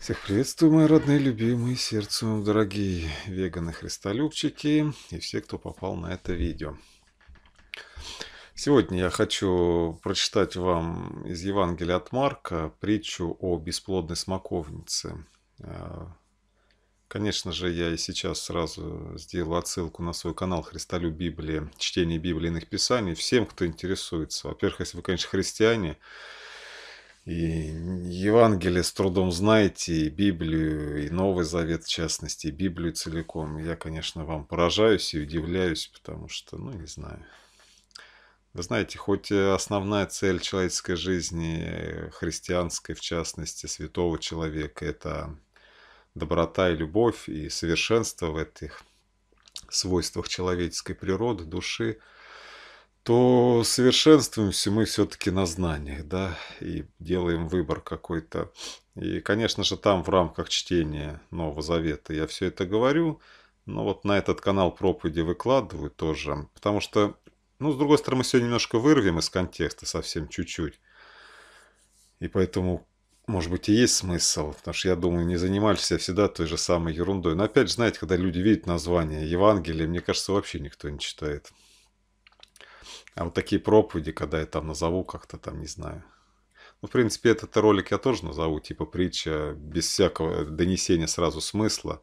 Всех приветствую, мои родные, любимые, сердцем дорогие веганы-христолюбчики и все, кто попал на это видео. Сегодня я хочу прочитать вам из Евангелия от Марка притчу о бесплодной смоковнице. А, конечно же, я и сейчас сразу сделал отсылку на свой канал «Христолюб Библии», чтение Библии иных писаний всем, кто интересуется. Во-первых, если вы, конечно, христиане, и Евангелие с трудом знаете, и Библию, и Новый Завет в частности, и Библию целиком. Я, конечно, вам поражаюсь и удивляюсь, потому что, ну, не знаю. Вы знаете, хоть основная цель человеческой жизни, э, христианской в частности, святого человека, это доброта и любовь и совершенство в этих свойствах человеческой природы, души – то совершенствуемся мы все-таки на знаниях, да, и делаем выбор какой-то. И, конечно же, там в рамках чтения Нового Завета я все это говорю, но вот на этот канал проповеди выкладываю тоже, потому что, ну, с другой стороны, мы сегодня немножко вырвем из контекста совсем чуть-чуть, и поэтому может быть, и есть смысл, потому что, я думаю, не занимались я всегда той же самой ерундой. Но опять же, знаете, когда люди видят название Евангелия, мне кажется, вообще никто не читает. А вот такие проповеди, когда я там назову как-то там, не знаю. Ну, в принципе, этот ролик я тоже назову, типа притча, без всякого донесения сразу смысла.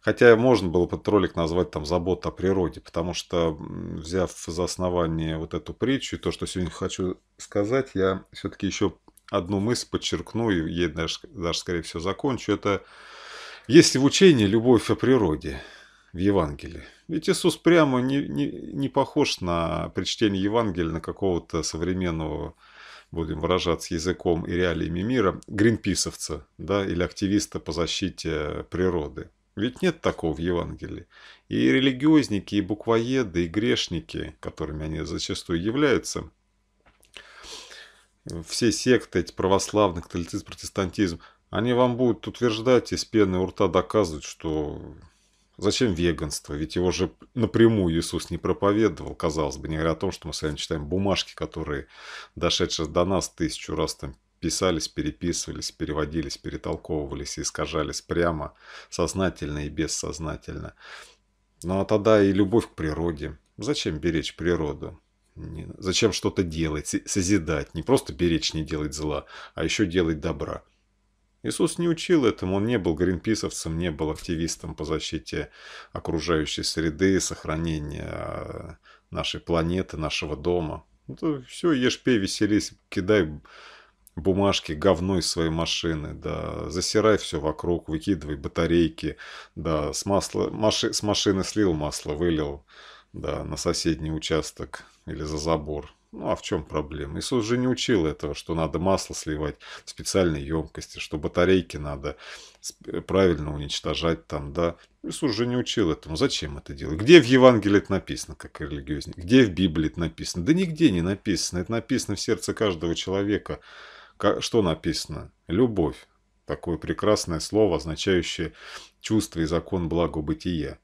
Хотя можно было этот ролик назвать там «Забота о природе», потому что, взяв за основание вот эту притчу и то, что сегодня хочу сказать, я все-таки еще одну мысль подчеркну, и ей даже, даже, скорее всего, закончу. Это есть ли в учении любовь о природе в Евангелии? Ведь Иисус прямо не, не, не похож на при Евангелия, на какого-то современного, будем выражаться языком и реалиями мира, гринписовца да, или активиста по защите природы. Ведь нет такого в Евангелии. И религиозники, и буквоеды, и грешники, которыми они зачастую являются, все секты, эти православные, католицизм, протестантизм, они вам будут утверждать и с пены у рта доказывать, что Зачем веганство? Ведь его же напрямую Иисус не проповедовал, казалось бы, не говоря о том, что мы с вами читаем бумажки, которые, дошедшие до нас тысячу раз там писались, переписывались, переводились, перетолковывались и искажались прямо, сознательно и бессознательно. Ну а тогда и любовь к природе. Зачем беречь природу? Зачем что-то делать, созидать? Не просто беречь, не делать зла, а еще делать добра. Иисус не учил этому, он не был гринписовцем, не был активистом по защите окружающей среды и сохранения э, нашей планеты, нашего дома. Это все, ешь, пей, веселись, кидай бумажки, говно из своей машины, да, засирай все вокруг, выкидывай батарейки, да, с, масла, маши, с машины слил масло, вылил, да, на соседний участок или за забор. Ну а в чем проблема? Иисус же не учил этого, что надо масло сливать в специальной емкости, что батарейки надо э, правильно уничтожать там, да. Иисус же не учил этому. Зачем это делать? Где в Евангелии это написано, как религиозник? Где в Библии это написано? Да нигде не написано. Это написано в сердце каждого человека. Что написано? Любовь. Такое прекрасное слово, означающее чувство и закон благобытия.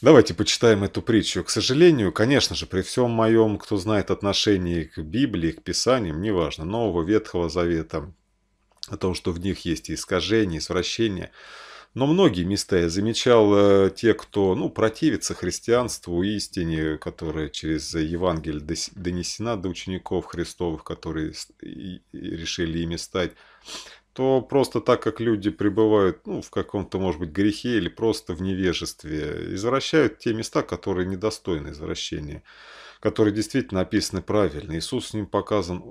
Давайте почитаем эту притчу. К сожалению, конечно же, при всем моем, кто знает отношение к Библии, к Писаниям, неважно, Нового, Ветхого Завета, о том, что в них есть искажения, извращения, но многие места я замечал э, те, кто ну, противится христианству, истине, которая через Евангелие донесена до учеников Христовых, которые решили ими стать то просто так как люди пребывают ну, в каком-то, может быть, грехе или просто в невежестве, извращают те места, которые недостойны извращения, которые действительно описаны правильно. Иисус с ним показан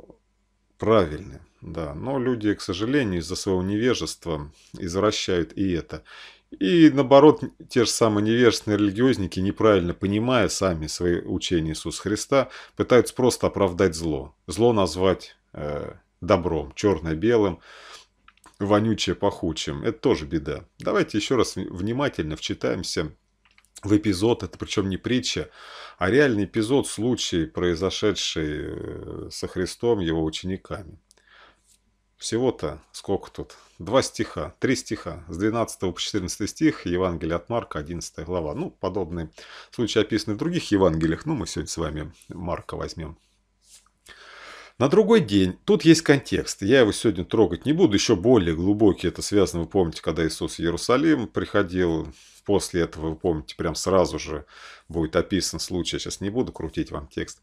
правильно, да. Но люди, к сожалению, из-за своего невежества извращают и это. И наоборот, те же самые невежественные религиозники, неправильно понимая сами свои учения Иисуса Христа, пытаются просто оправдать зло. Зло назвать э, добром, черно-белым вонючее пахучим. Это тоже беда. Давайте еще раз внимательно вчитаемся в эпизод, это причем не притча, а реальный эпизод, случай, произошедший э, со Христом, его учениками. Всего-то сколько тут? Два стиха, три стиха. С 12 по 14 стих Евангелие от Марка, 11 глава. Ну, подобные случаи описаны в других Евангелиях, но мы сегодня с вами Марка возьмем. На другой день, тут есть контекст, я его сегодня трогать не буду, еще более глубокий, это связано, вы помните, когда Иисус в Иерусалим приходил, после этого, вы помните, прям сразу же будет описан случай, я сейчас не буду крутить вам текст,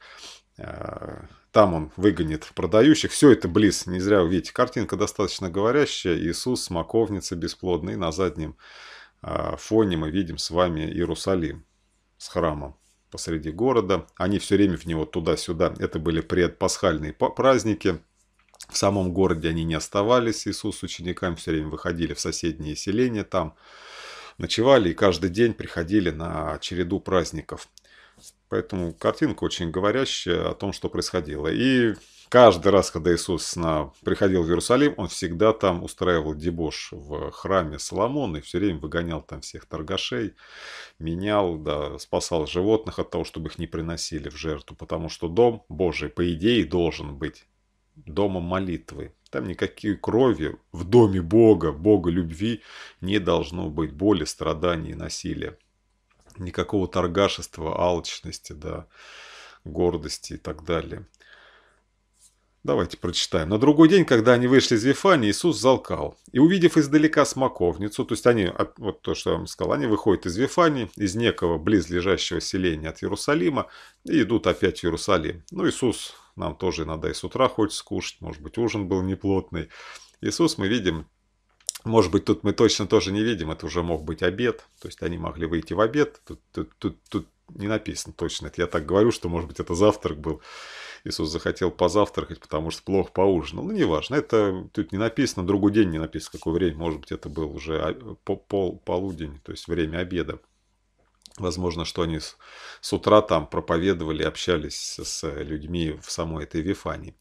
э, там он выгонит продающих. Все это близ, не зря вы видите. Картинка достаточно говорящая. Иисус, смоковница бесплодная. И на заднем э, фоне мы видим с вами Иерусалим с храмом посреди города. Они все время в него туда-сюда. Это были предпасхальные праздники. В самом городе они не оставались. Иисус с учениками все время выходили в соседние селения там. Ночевали и каждый день приходили на череду праздников. Поэтому картинка очень говорящая о том, что происходило. И каждый раз, когда Иисус на... приходил в Иерусалим, он всегда там устраивал дебош в храме Соломона и все время выгонял там всех торгашей, менял, да, спасал животных от того, чтобы их не приносили в жертву, потому что дом Божий, по идее, должен быть домом молитвы. Там никакие крови в доме Бога, Бога любви не должно быть боли, страданий, насилия. Никакого торгашества, алчности, да, гордости и так далее. Давайте прочитаем. На другой день, когда они вышли из Вифании, Иисус залкал. И увидев издалека смоковницу, то есть они, вот то, что я вам сказал, они выходят из Вифании, из некого близлежащего селения от Иерусалима, и идут опять в Иерусалим. Ну, Иисус нам тоже иногда и с утра хочется кушать, может быть, ужин был неплотный. Иисус мы видим, может быть, тут мы точно тоже не видим, это уже мог быть обед, то есть они могли выйти в обед, тут, тут, тут, тут не написано точно, это я так говорю, что, может быть, это завтрак был. Иисус захотел позавтракать, потому что плохо поужинал. Ну, неважно, это тут не написано, другой день не написано, какое время, может быть, это был уже а, пол, полудень, то есть время обеда. Возможно, что они с, утра там проповедовали, общались с людьми в самой этой Вифании.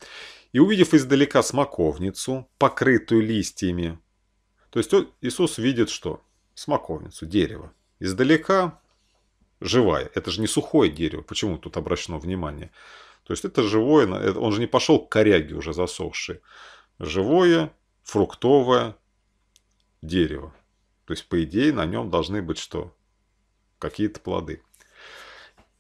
И увидев издалека смоковницу, покрытую листьями, то есть Иисус видит что? Смоковницу, дерево. Издалека живая. Это же не сухое дерево. Почему тут обращено внимание? То есть это живое, он же не пошел к коряге уже засохшей. Живое, фруктовое дерево. То есть, по идее, на нем должны быть что? Какие-то плоды.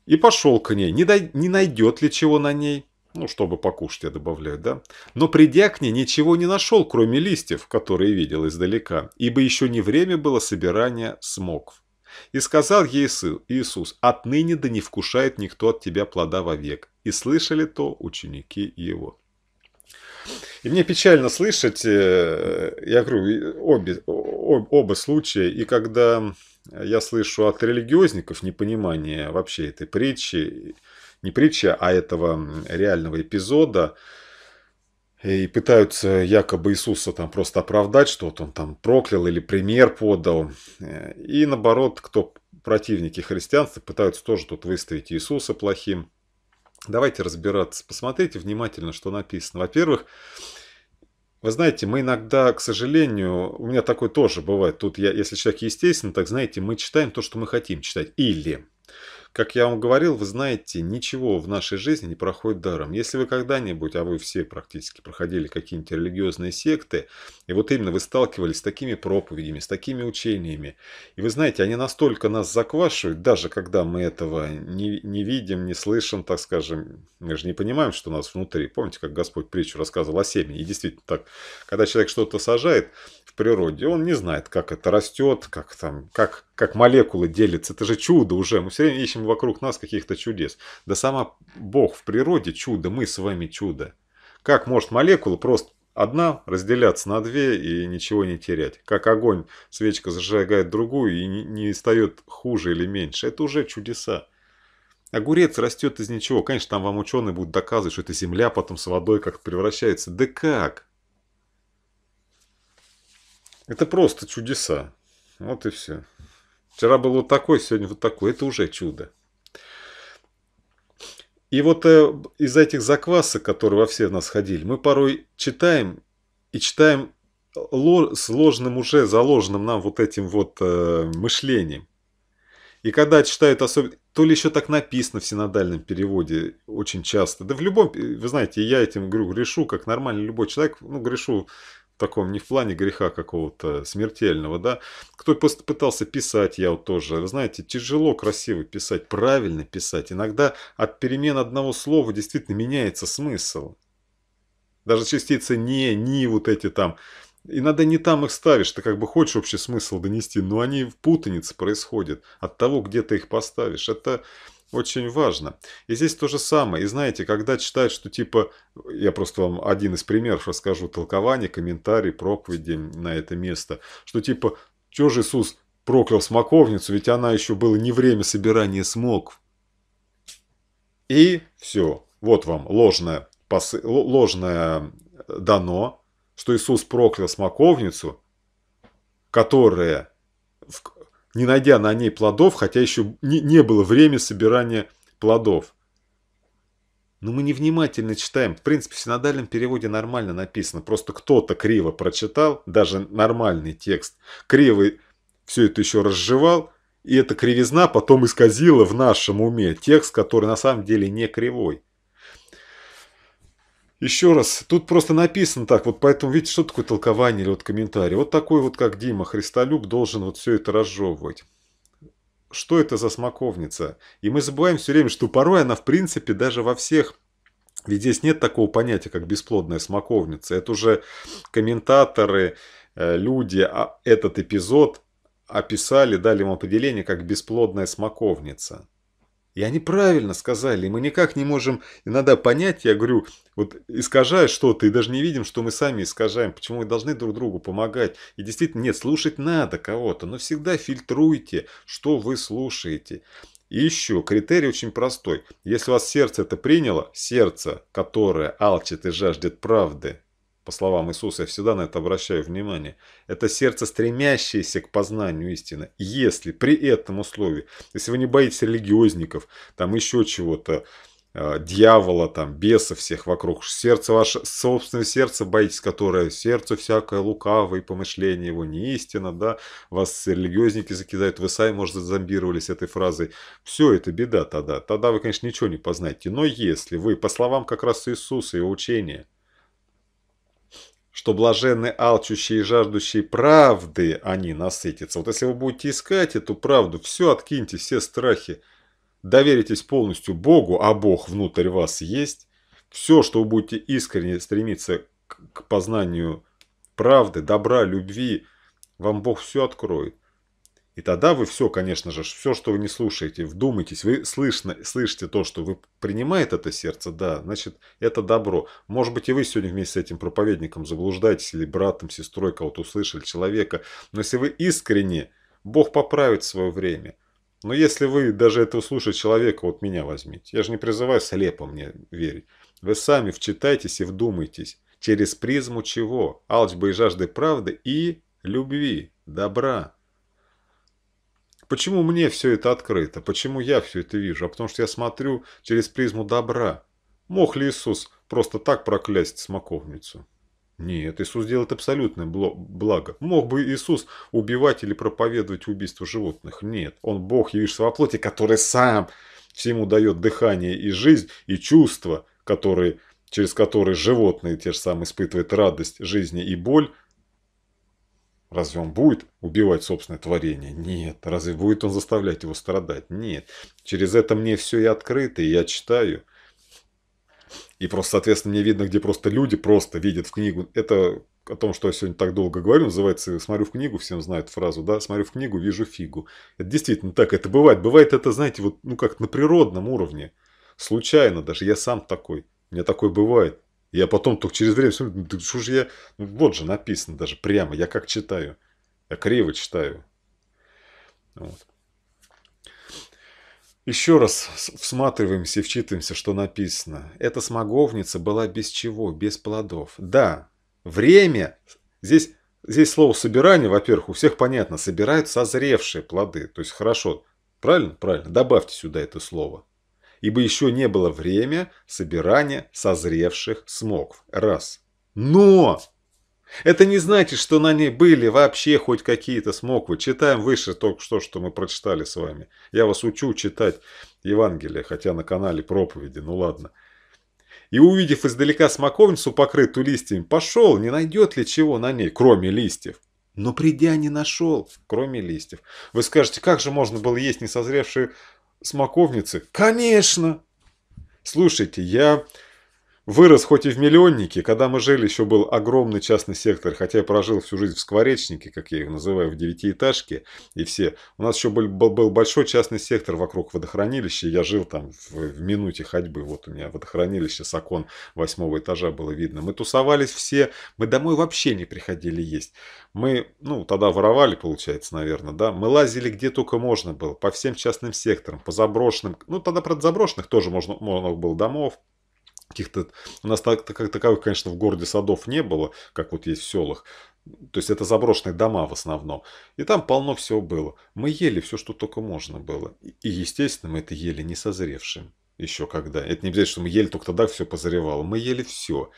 И пошел к ней. Не, дай, не найдет ли чего на ней? Ну, чтобы покушать, я добавляю, да? Но придя к ней, ничего не нашел, кроме листьев, которые видел издалека, ибо еще не время было собирания смоков. И сказал ей Иисус, «Отныне да не вкушает никто от тебя плода вовек и слышали то ученики его. И мне печально слышать, э, я говорю, обе, об, оба случая, и когда я слышу от религиозников непонимание вообще этой притчи, не притчи, а этого реального эпизода, и пытаются якобы Иисуса там просто оправдать, что вот он там проклял или пример подал. Э, и наоборот, кто противники христианства пытаются тоже тут выставить Иисуса плохим. Давайте разбираться. Посмотрите внимательно, что написано. Во-первых, вы знаете, мы иногда, к сожалению, у меня такое тоже бывает. Тут я, если человек естественно, так знаете, мы читаем то, что мы хотим читать. Или как я вам говорил, вы знаете, ничего в нашей жизни не проходит даром. Если вы когда-нибудь, а вы все практически проходили какие-нибудь религиозные секты, и вот именно вы сталкивались с такими проповедями, с такими учениями, и вы знаете, они настолько нас заквашивают, даже когда мы этого не, не видим, не слышим, так скажем, мы же не понимаем, что у нас внутри. Помните, как Господь притчу рассказывал о семени? И действительно так, когда человек что-то сажает в природе, он не знает, как это растет, как там, как как молекулы делятся, это же чудо уже, мы все время ищем вокруг нас каких-то чудес. Да сама Бог в природе чудо, мы с вами чудо. Как может молекула просто одна разделяться на две и ничего не терять? Как огонь, свечка зажигает другую и не, не встает хуже или меньше. Это уже чудеса. Огурец растет из ничего. Конечно, там вам ученые будут доказывать, что это земля потом с водой как-то превращается. Да как? Это просто чудеса. Вот и все. Вчера был вот такой, сегодня вот такой. Это уже чудо. И вот э, из этих заквасок, которые во все нас ходили, мы порой читаем и читаем с ложным уже заложенным нам вот этим вот э, мышлением. И когда читают особенно, то ли еще так написано в синодальном переводе очень часто. Да в любом, вы знаете, я этим говорю, грешу, как нормальный любой человек, ну, грешу таком не в плане греха какого-то смертельного, да. Кто пытался писать, я вот тоже, знаете, тяжело красиво писать, правильно писать. Иногда от перемен одного слова действительно меняется смысл. Даже частицы «не», «ни» вот эти там. Иногда не там их ставишь, ты как бы хочешь общий смысл донести, но они в путанице происходят от того, где ты их поставишь. Это очень важно. И здесь то же самое. И знаете, когда читают, что типа, я просто вам один из примеров расскажу, толкование, комментарий, проповеди на это место, что типа, что же Иисус проклял смоковницу, ведь она еще было не время собирания смог. И все. Вот вам ложное, посы... ложное дано, что Иисус проклял смоковницу, которая не найдя на ней плодов, хотя еще не, не было времени собирания плодов. Но мы невнимательно читаем. В принципе, в синодальном переводе нормально написано. Просто кто-то криво прочитал, даже нормальный текст, криво все это еще разжевал, и эта кривизна потом исказила в нашем уме текст, который на самом деле не кривой. Еще раз, тут просто написано так, вот поэтому, видите, что такое толкование или вот комментарий. Вот такой вот, как Дима Христолюб, должен вот все это разжевывать. Что это за смоковница? И мы забываем все время, что порой она, в принципе, даже во всех... Ведь здесь нет такого понятия, как бесплодная смоковница. Это уже комментаторы, э, люди а этот эпизод описали, дали ему определение как бесплодная смоковница. И они правильно сказали, и мы никак не можем иногда понять, я говорю, вот искажая что-то, и даже не видим, что мы сами искажаем, почему мы должны друг другу помогать. И действительно, нет, слушать надо кого-то, но всегда фильтруйте, что вы слушаете. И еще критерий очень простой. Если у вас сердце это приняло, сердце, которое алчит и жаждет правды, по словам Иисуса, я всегда на это обращаю внимание. Это сердце, стремящееся к познанию истины. Если при этом условии, если вы не боитесь религиозников, там еще чего-то, э, дьявола, там, беса всех вокруг. Сердце ваше, собственное сердце боитесь, которое сердце всякое лукавое, и помышление его не истина, да, вас религиозники закидают, вы сами, может, зомбировались этой фразой. Все, это беда тогда. Тогда вы, конечно, ничего не познаете. Но если вы, по словам как раз Иисуса и его учения, что блаженны алчущие и жаждущие правды, они насытятся. Вот если вы будете искать эту правду, все откиньте, все страхи, доверитесь полностью Богу, а Бог внутрь вас есть. Все, что вы будете искренне стремиться к познанию правды, добра, любви, вам Бог все откроет. И тогда вы все, конечно же, все, что вы не слушаете, вдумайтесь, вы слышно, слышите то, что вы принимает это сердце, да, значит, это добро. Может быть, и вы сегодня вместе с этим проповедником заблуждаетесь, или братом, сестрой кого-то услышали, человека. Но если вы искренне, Бог поправит свое время. Но если вы даже этого слушаете человека, вот меня возьмите. Я же не призываю слепо мне верить. Вы сами вчитайтесь и вдумайтесь. Через призму чего? Алчбы и жажды правды и любви, добра. Почему мне все это открыто? Почему я все это вижу? А потому что я смотрю через призму добра. Мог ли Иисус просто так проклясть смоковницу? Нет, Иисус делает абсолютное благо. Мог бы Иисус убивать или проповедовать убийство животных? Нет. Он Бог, явившийся во плоти, который сам всему дает дыхание и жизнь, и чувства, которые, через которые животные те же самые испытывают радость жизни и боль, Разве он будет убивать собственное творение? Нет. Разве будет он заставлять его страдать? Нет. Через это мне все и открыто, и я читаю. И просто, соответственно, мне видно, где просто люди просто видят в книгу. Это о том, что я сегодня так долго говорю, называется «смотрю в книгу», всем знают фразу, да, «смотрю в книгу, вижу фигу». Это действительно так, это бывает. Бывает это, знаете, вот, ну как на природном уровне, случайно даже, я сам такой, у меня такое бывает. Я потом только через время смотрю, что же я... Ну, вот же написано даже прямо, я как читаю. Я криво читаю. Вот. Еще раз всматриваемся и вчитываемся, что написано. Эта смоговница была без чего? Без плодов. Да, время... Здесь, здесь слово «собирание», во-первых, у всех понятно. Собирают созревшие плоды. То есть, хорошо. Правильно? Правильно. Добавьте сюда это слово ибо еще не было время собирания созревших смокв. Раз. Но! Это не значит, что на ней были вообще хоть какие-то смоквы. Читаем выше только что, что мы прочитали с вами. Я вас учу читать Евангелие, хотя на канале проповеди, ну ладно. И увидев издалека смоковницу, покрытую листьями, пошел, не найдет ли чего на ней, кроме листьев. Но придя не нашел, кроме листьев. Вы скажете, как же можно было есть несозревшие смоковницы? Конечно! Слушайте, я Вырос хоть и в миллионнике, когда мы жили, еще был огромный частный сектор, хотя я прожил всю жизнь в скворечнике, как я их называю, в девятиэтажке и все. У нас еще был, был, был большой частный сектор вокруг водохранилища, я жил там в, в минуте ходьбы, вот у меня водохранилище с окон восьмого этажа было видно. Мы тусовались все, мы домой вообще не приходили есть. Мы, ну, тогда воровали, получается, наверное, да, мы лазили где только можно было, по всем частным секторам, по заброшенным, ну, тогда, правда, заброшенных тоже можно, можно было домов, каких-то... У нас так, как таковых, конечно, в городе садов не было, как вот есть в селах. То есть это заброшенные дома в основном. И там полно всего было. Мы ели все, что только можно было. И, естественно, мы это ели не созревшим еще когда. Это не обязательно, что мы ели только тогда все позревало. Мы ели все.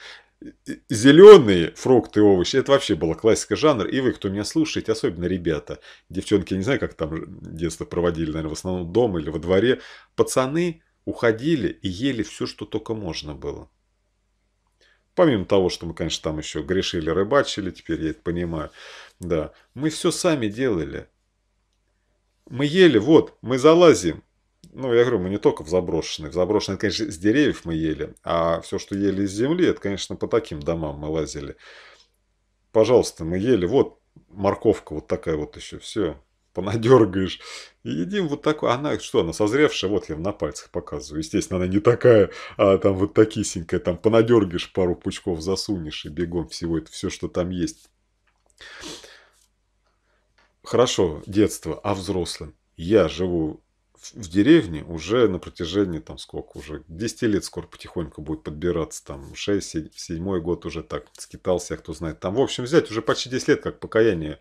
Зеленые фрукты и овощи, это вообще была классика жанра. И вы, кто меня слушаете, особенно ребята, девчонки, я не знаю, как там детство проводили, наверное, в основном дома или во дворе. Пацаны уходили и ели все, что только можно было. Помимо того, что мы, конечно, там еще грешили, рыбачили, теперь я это понимаю. Да, мы все сами делали. Мы ели, вот, мы залазим. Ну, я говорю, мы не только в заброшенные. В заброшенные, конечно, с деревьев мы ели. А все, что ели из земли, это, конечно, по таким домам мы лазили. Пожалуйста, мы ели. Вот морковка вот такая вот еще. Все, понадергаешь. И едим вот такой. Она что, она созревшая, вот я на пальцах показываю. Естественно, она не такая, а там вот такисенькая, там понадергаешь пару пучков, засунешь и бегом всего это, все, что там есть. Хорошо, детство, а взрослым? Я живу в деревне уже на протяжении, там, сколько уже, 10 лет скоро потихоньку будет подбираться, там, 6, седьмой год уже так скитался, а кто знает. Там, в общем, взять уже почти 10 лет, как покаяние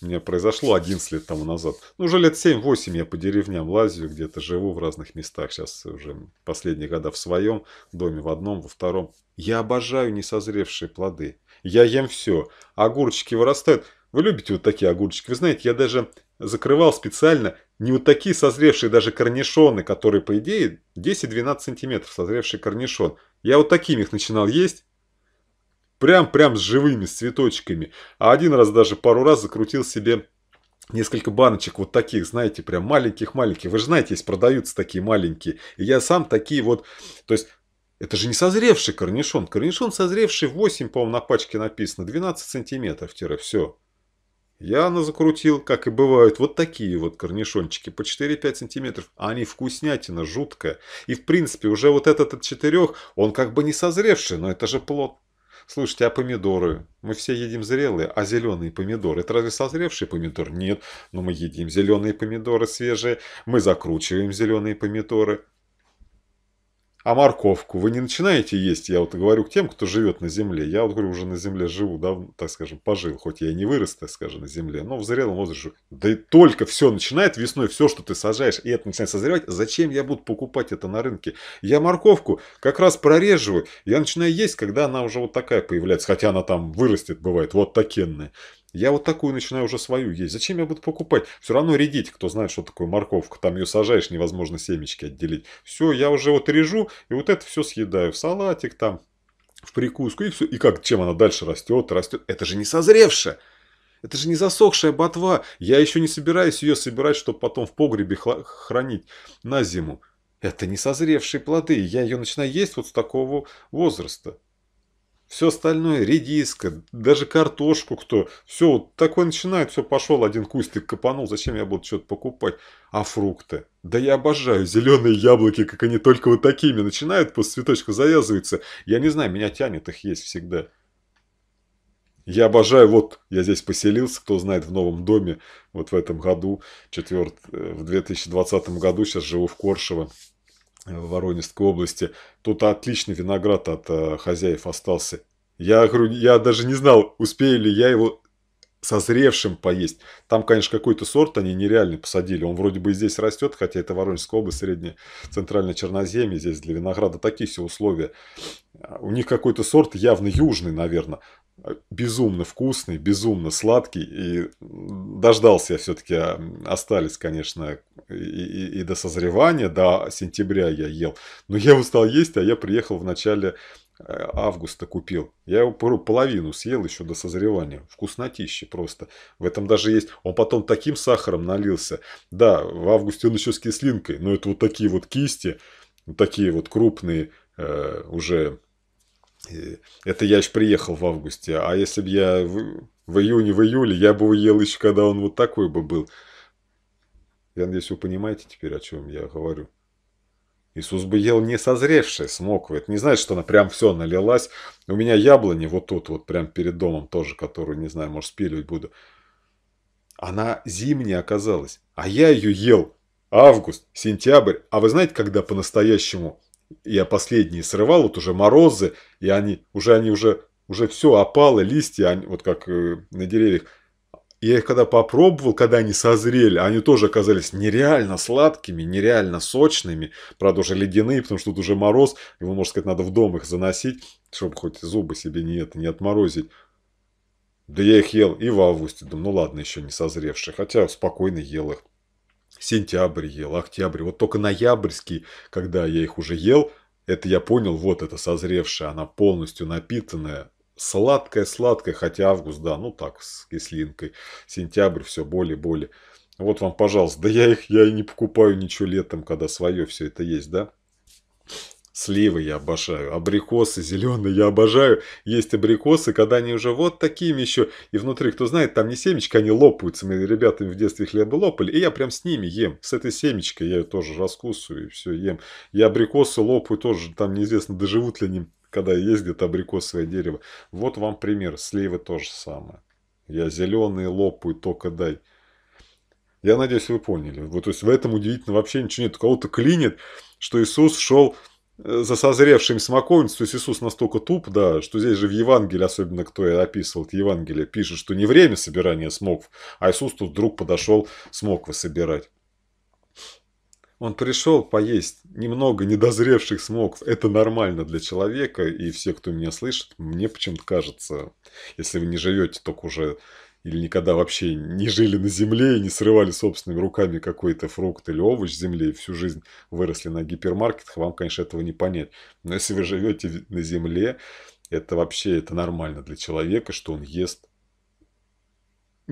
у меня произошло 11 лет тому назад. Ну, уже лет 7-8 я по деревням лазю, где-то живу в разных местах. Сейчас уже последние года в своем доме, в одном, во втором. Я обожаю несозревшие плоды. Я ем все. Огурчики вырастают. Вы любите вот такие огурчики? Вы знаете, я даже закрывал специально не вот такие созревшие даже корнишоны, которые, по идее, 10-12 сантиметров созревший корнишон. Я вот такими их начинал есть. Прям-прям с живыми, с цветочками. А один раз даже пару раз закрутил себе несколько баночек вот таких, знаете, прям маленьких-маленьких. Вы же знаете, есть продаются такие маленькие. И я сам такие вот, то есть это же не созревший корнишон. Корнишон созревший 8, по-моему, на пачке написано. 12 сантиметров, все. Яна закрутил, как и бывают, вот такие вот корнишончики по 4-5 сантиметров. Они вкуснятина, жуткая. И в принципе уже вот этот от четырех, он как бы не созревший, но это же плод. Слушайте, а помидоры? Мы все едим зрелые, а зеленые помидоры? Это разве созревший помидор? Нет, но мы едим зеленые помидоры свежие, мы закручиваем зеленые помидоры. А морковку вы не начинаете есть? Я вот говорю к тем, кто живет на земле. Я вот говорю, уже на земле живу, давно, так скажем, пожил. Хоть я и не вырос, так скажем, на земле, но в зрелом возрасте. Да и только все начинает весной, все, что ты сажаешь, и это начинает созревать. Зачем я буду покупать это на рынке? Я морковку как раз прореживаю. Я начинаю есть, когда она уже вот такая появляется. Хотя она там вырастет, бывает, вот такенная. Я вот такую начинаю уже свою есть. Зачем я буду покупать? Все равно редить, кто знает, что такое морковка. Там ее сажаешь, невозможно семечки отделить. Все, я уже вот режу, и вот это все съедаю. В салатик там, в прикуску, и все. И как, чем она дальше растет, растет. Это же не созревшая. Это же не засохшая ботва. Я еще не собираюсь ее собирать, чтобы потом в погребе хранить на зиму. Это не созревшие плоды. Я ее начинаю есть вот с такого возраста все остальное, редиска, даже картошку кто. Все, вот такой начинает, все, пошел один кустик копанул, зачем я буду что-то покупать. А фрукты? Да я обожаю зеленые яблоки, как они только вот такими начинают, после цветочка завязываются. Я не знаю, меня тянет их есть всегда. Я обожаю, вот я здесь поселился, кто знает, в новом доме, вот в этом году, четверт, э, в 2020 году, сейчас живу в Коршево в Воронежской области. Тут отличный виноград от э, хозяев остался. Я говорю, я даже не знал, успею ли я его созревшим поесть. Там, конечно, какой-то сорт они нереально посадили. Он вроде бы и здесь растет, хотя это Воронежская область, средняя центральная Черноземье. Здесь для винограда такие все условия. У них какой-то сорт явно южный, наверное. Безумно вкусный, безумно сладкий. И дождался я все-таки. А, остались, конечно, и, и, и до созревания, до сентября я ел. Но я устал есть, а я приехал в начале августа купил. Я его половину съел еще до созревания. Вкуснотище просто. В этом даже есть... Он потом таким сахаром налился. Да, в августе он еще с кислинкой. Но это вот такие вот кисти. Вот такие вот крупные э, уже... Э, это я еще приехал в августе. А если бы я в, в июне, в июле, я бы его ел еще, когда он вот такой бы был. Я надеюсь, вы понимаете теперь, о чем я говорю. Иисус бы ел не созревшие смоквы. Это не значит, что она прям все налилась. У меня яблони вот тут, вот прям перед домом тоже, которую, не знаю, может, спиливать буду. Она зимняя оказалась. А я ее ел август, сентябрь. А вы знаете, когда по-настоящему я последние срывал, вот уже морозы, и они уже, они уже, уже все опало, листья, они, вот как э, на деревьях, я их когда попробовал, когда они созрели, они тоже оказались нереально сладкими, нереально сочными. Правда, уже ледяные, потому что тут уже мороз. Его, можно сказать, надо в дом их заносить, чтобы хоть зубы себе не, это, не отморозить. Да я их ел и в августе. Думаю, ну ладно, еще не созревшие. Хотя спокойно ел их. Сентябрь ел, октябрь. Вот только ноябрьский, когда я их уже ел, это я понял, вот это созревшая, она полностью напитанная, сладкое-сладкое, хотя август, да, ну так, с кислинкой. Сентябрь все более более. Вот вам, пожалуйста, да я их я и не покупаю ничего летом, когда свое все это есть, да? Сливы я обожаю, абрикосы зеленые я обожаю. Есть абрикосы, когда они уже вот такими еще. И внутри, кто знает, там не семечка, они лопаются. Мы ребятами в детстве хлеба лопали. И я прям с ними ем. С этой семечкой я ее тоже раскусываю и все ем. Я абрикосы лопаю тоже, там неизвестно, доживут ли они когда есть где-то абрикосовое дерево. Вот вам пример, сливы то же самое. Я зеленые лопаю, только дай. Я надеюсь, вы поняли. Вот, то есть в этом удивительно вообще ничего нет. У кого-то клинит, что Иисус шел э, за созревшим смоковницей, то есть Иисус настолько туп, да, что здесь же в Евангелии, особенно кто я описывал, это Евангелие пишет, что не время собирания смокв, а Иисус тут вдруг подошел смоквы собирать. Он пришел поесть немного недозревших смоков. Это нормально для человека, и все, кто меня слышит, мне почему-то кажется, если вы не живете только уже или никогда вообще не жили на земле и не срывали собственными руками какой-то фрукт или овощ с земли, и всю жизнь выросли на гипермаркетах, вам, конечно, этого не понять. Но если вы живете на земле, это вообще это нормально для человека, что он ест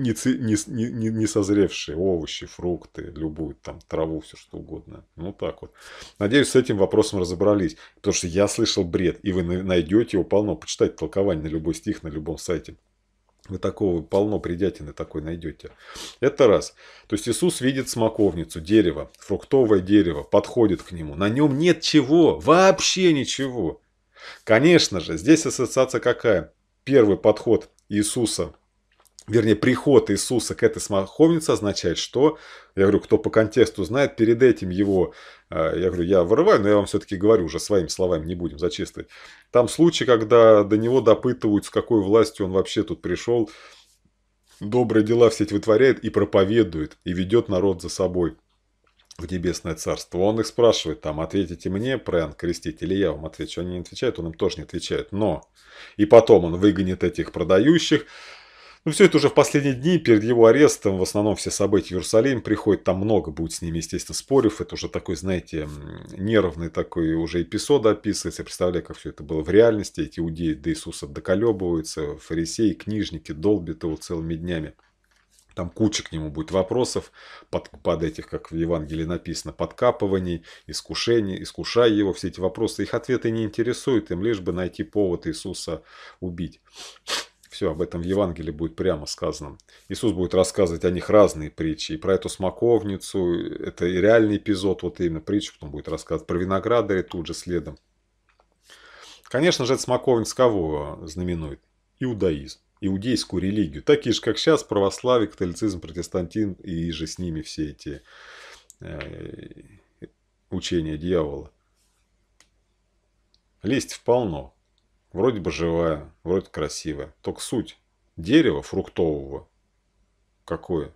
не, не, не, не созревшие овощи, фрукты, любую там траву, все что угодно. Ну так вот. Надеюсь, с этим вопросом разобрались. Потому что я слышал бред, и вы найдете его полно. Почитайте толкование на любой стих, на любом сайте. Вы такого полно придятины такой найдете. Это раз. То есть Иисус видит смоковницу, дерево, фруктовое дерево, подходит к нему. На нем нет чего, вообще ничего. Конечно же, здесь ассоциация какая? Первый подход Иисуса вернее, приход Иисуса к этой смоковнице означает, что, я говорю, кто по контексту знает, перед этим его, э, я говорю, я вырываю, но я вам все-таки говорю уже своими словами, не будем зачистывать. Там случай, когда до него допытывают, с какой властью он вообще тут пришел, добрые дела все эти вытворяет и проповедует, и ведет народ за собой в небесное царство. Он их спрашивает там, ответите мне про Иоанн Креститель, или я вам отвечу. Они не отвечают, он им тоже не отвечает. Но и потом он выгонит этих продающих, но ну, все это уже в последние дни, перед его арестом, в основном все события в Иерусалим приходит, там много будет с ними, естественно, спорив. Это уже такой, знаете, нервный такой уже эпизод описывается. Я представляю, как все это было в реальности. Эти иудеи до Иисуса доколебываются, фарисеи, книжники долбят его целыми днями. Там куча к нему будет вопросов, под, под этих, как в Евангелии написано, подкапываний, искушений, искушая его, все эти вопросы. Их ответы не интересуют, им лишь бы найти повод Иисуса убить. Все об этом в Евангелии будет прямо сказано. Иисус будет рассказывать о них разные притчи. И про эту смоковницу, это и реальный эпизод, вот именно притчу, потом будет рассказывать про виноградаря тут же следом. Конечно же, это смоковница кого знаменует? Иудаизм, иудейскую религию. Такие же, как сейчас, православие, католицизм, протестантин и же с ними все эти э, учения дьявола. Листьев полно. Вроде бы живая, вроде красивая. Только суть. дерева фруктового. Какое?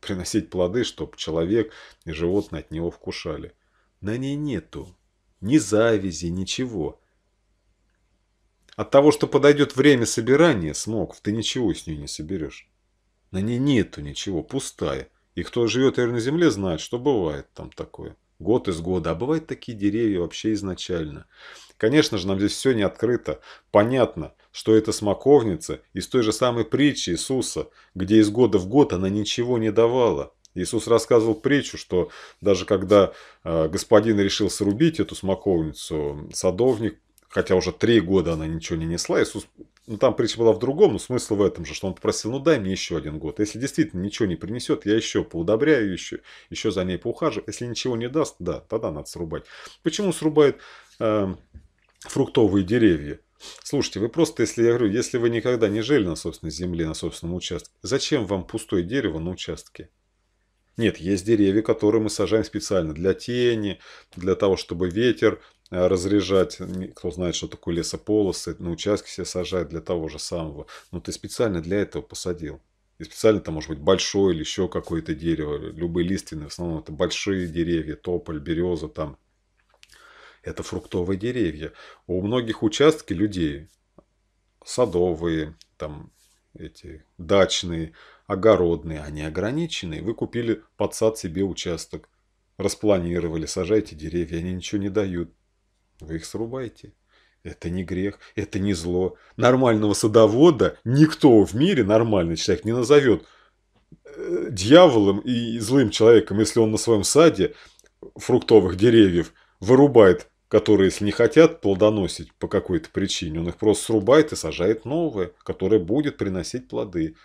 Приносить плоды, чтобы человек и животные от него вкушали. На ней нету ни завязи, ничего. От того, что подойдет время собирания смоков, ты ничего с ней не соберешь. На ней нету ничего, пустая. И кто живет наверное, на земле, знает, что бывает там такое. Год из года. А бывают такие деревья вообще изначально. Конечно же, нам здесь все не открыто. Понятно, что это смоковница из той же самой притчи Иисуса, где из года в год она ничего не давала. Иисус рассказывал притчу, что даже когда э, господин решил срубить эту смоковницу, садовник, хотя уже три года она ничего не несла, Иисус, ну там притча была в другом, но смысл в этом же, что он попросил, ну дай мне еще один год. Если действительно ничего не принесет, я еще поудобряю еще, еще за ней поухаживаю. Если ничего не даст, да, тогда надо срубать. Почему срубает э, фруктовые деревья. Слушайте, вы просто, если я говорю, если вы никогда не жили на собственной земле, на собственном участке, зачем вам пустое дерево на участке? Нет, есть деревья, которые мы сажаем специально для тени, для того, чтобы ветер э, разряжать. Кто знает, что такое лесополосы, на участке все сажают для того же самого. Но ты специально для этого посадил. И специально там может быть большое или еще какое-то дерево, любые лиственные, в основном это большие деревья, тополь, береза, там это фруктовые деревья. У многих участки людей садовые, там эти дачные, огородные, они ограничены. Вы купили под сад себе участок, распланировали, сажайте деревья, они ничего не дают. Вы их срубаете. Это не грех, это не зло. Нормального садовода никто в мире, нормальный человек, не назовет э, дьяволом и злым человеком, если он на своем саде фруктовых деревьев вырубает которые, если не хотят плодоносить по какой-то причине, он их просто срубает и сажает новое, которое будет приносить плоды.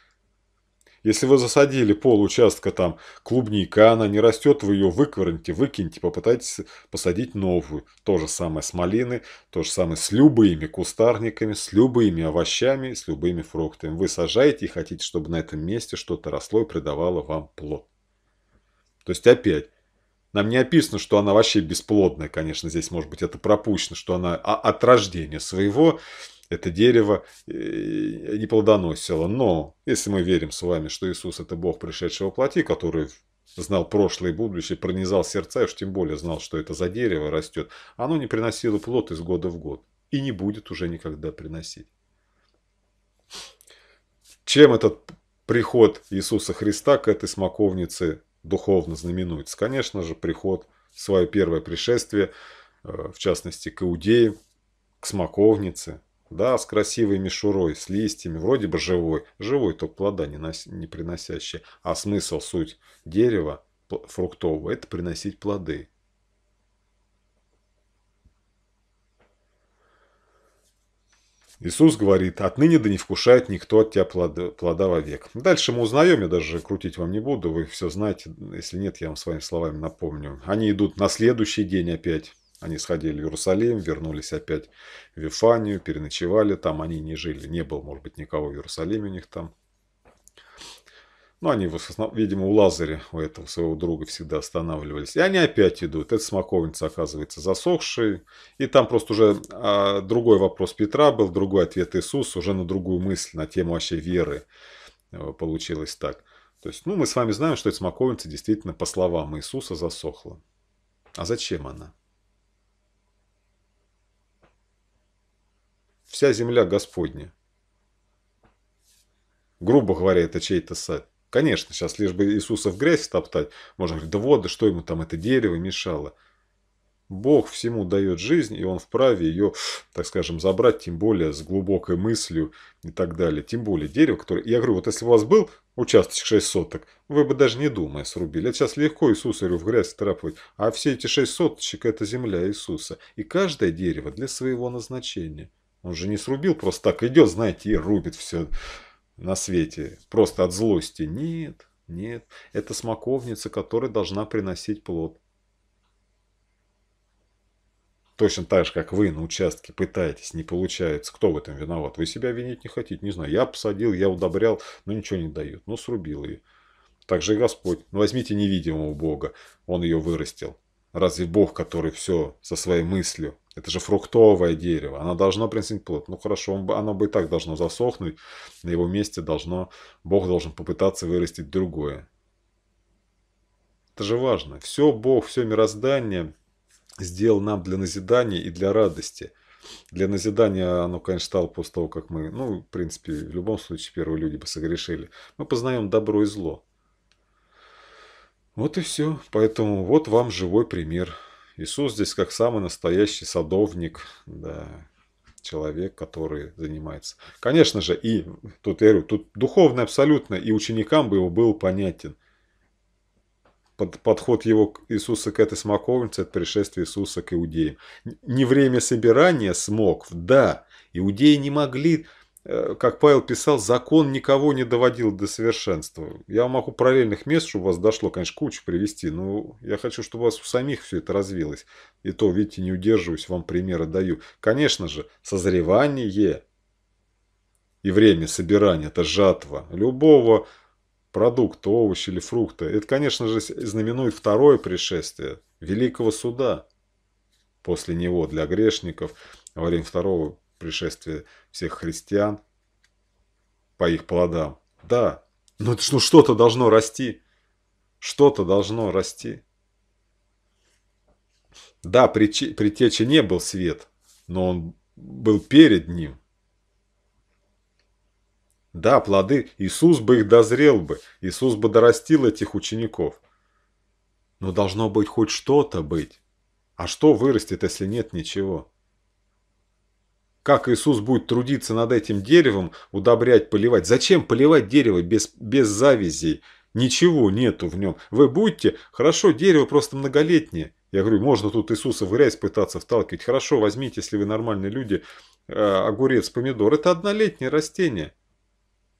Если вы засадили пол участка там клубника, она не растет, вы ее выкворните, выкиньте, попытайтесь посадить новую. То же самое с малины, то же самое с любыми кустарниками, с любыми овощами, с любыми фруктами. Вы сажаете и хотите, чтобы на этом месте что-то росло и придавало вам плод. То есть опять, нам не описано, что она вообще бесплодная, конечно, здесь, может быть, это пропущено, что она от рождения своего это дерево э, не плодоносило. Но если мы верим с вами, что Иисус – это Бог, пришедшего плоти, который знал прошлое и будущее, пронизал сердца, и уж тем более знал, что это за дерево растет, оно не приносило плод из года в год и не будет уже никогда приносить. Чем этот приход Иисуса Христа к этой смоковнице духовно знаменуется? Конечно же, приход, свое первое пришествие, э, в частности, к Иудеи, к смоковнице, да, с красивой мишурой, с листьями, вроде бы живой, живой, только плода не, нос... не приносящий. А смысл, суть дерева фруктового – это приносить плоды. Иисус говорит, отныне да не вкушает никто от тебя плода, плода вовек. Дальше мы узнаем, я даже крутить вам не буду, вы все знаете, если нет, я вам своими словами напомню. Они идут на следующий день опять. Они сходили в Иерусалим, вернулись опять в Вифанию, переночевали там, они не жили, не было, может быть, никого в Иерусалиме у них там, но ну, они, видимо, у Лазаря, у этого своего друга всегда останавливались. И они опять идут. Эта смоковница оказывается засохшей. И там просто уже а, другой вопрос Петра был, другой ответ Иисуса, уже на другую мысль, на тему вообще веры. Э, получилось так. То есть, ну, мы с вами знаем, что эта смоковница действительно, по словам Иисуса, засохла. А зачем она? Вся земля Господня. Грубо говоря, это чей-то сад. Конечно, сейчас лишь бы Иисуса в грязь топтать, можно говорить, да вот, да что ему там это дерево мешало. Бог всему дает жизнь, и он вправе ее, так скажем, забрать, тем более с глубокой мыслью и так далее. Тем более дерево, которое... Я говорю, вот если у вас был участок 6 соток, вы бы даже не думая срубили. Это сейчас легко Иисуса говорю, в грязь трапывать. А все эти 6 соточек – это земля Иисуса. И каждое дерево для своего назначения. Он же не срубил просто так, идет, знаете, и рубит все на свете. Просто от злости. Нет, нет. Это смоковница, которая должна приносить плод. Точно так же, как вы на участке пытаетесь, не получается. Кто в этом виноват? Вы себя винить не хотите, не знаю. Я посадил, я удобрял, но ничего не дает. Ну, срубил ее. Так же и Господь. Ну, возьмите невидимого Бога. Он ее вырастил. Разве Бог, который все со своей мыслью это же фруктовое дерево. Оно должно приносить плод. Ну хорошо, он, оно бы и так должно засохнуть. На его месте должно, Бог должен попытаться вырастить другое. Это же важно. Все Бог, все мироздание сделал нам для назидания и для радости. Для назидания оно, конечно, стало после того, как мы, ну, в принципе, в любом случае первые люди бы согрешили. Мы познаем добро и зло. Вот и все. Поэтому вот вам живой пример Иисус здесь как самый настоящий садовник, да, человек, который занимается. Конечно же, и тут я говорю, тут духовно абсолютно, и ученикам бы его был понятен. Под, подход его Иисуса к этой смоковнице – это пришествие Иисуса к иудеям. Не время собирания смог, да, иудеи не могли Э, как Павел писал, закон никого не доводил до совершенства. Я могу параллельных мест, чтобы у вас дошло, конечно, кучу привести, но я хочу, чтобы у вас у самих все это развилось. И то, видите, не удерживаюсь, вам примеры даю. Конечно же, созревание и время собирания – это жатва любого продукта, овоща или фрукта. Это, конечно же, знаменует второе пришествие Великого Суда. После него для грешников во время второго пришествие всех христиан по их плодам. Да, но ну, ну, что-то должно расти. Что-то должно расти. Да, при, притече не был свет, но он был перед ним. Да, плоды, Иисус бы их дозрел бы, Иисус бы дорастил этих учеников. Но должно быть хоть что-то быть. А что вырастет, если нет ничего? как Иисус будет трудиться над этим деревом, удобрять, поливать. Зачем поливать дерево без, без завязей? Ничего нету в нем. Вы будете? Хорошо, дерево просто многолетнее. Я говорю, можно тут Иисуса в грязь пытаться вталкивать. Хорошо, возьмите, если вы нормальные люди, э, огурец, помидор. Это однолетнее растение.